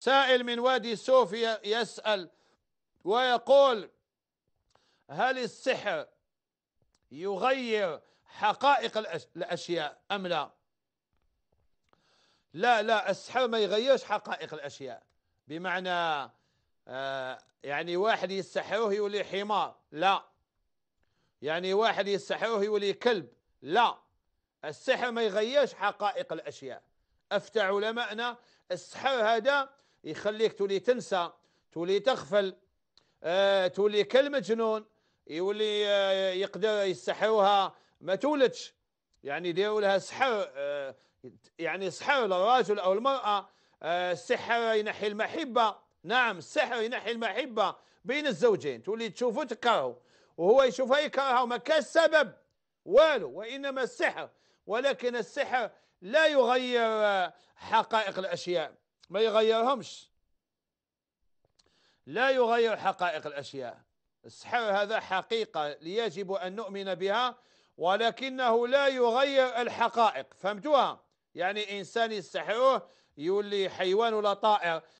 سائل من وادي صوفيا يسأل ويقول هل السحر يغير حقائق الأشياء أم لا لا لا السحر ما يغيرش حقائق الأشياء بمعنى آه يعني واحد يسحره يولي حمار لا يعني واحد يسحره يولي كلب لا السحر ما يغيرش حقائق الأشياء أفتى علماءنا السحر هذا يخليك تولي تنسى تولي تغفل آه تولي كالمجنون يولي آه يقدر يسحوها ما تولدش يعني يديروا لها سحر آه يعني سحر للرجل او المراه السحر آه، ينحي المحبه نعم السحر ينحي المحبه بين الزوجين تولي تشوفه تكرهه وهو يشوفها يكرهها وما كان سبب والو وانما السحر ولكن السحر لا يغير آه، حقائق الاشياء ما يغيرهمش لا يغير حقائق الأشياء السحر هذا حقيقة يجب أن نؤمن بها ولكنه لا يغير الحقائق فهمتوها يعني إنسان يستحره يولي حيوان ولا طائر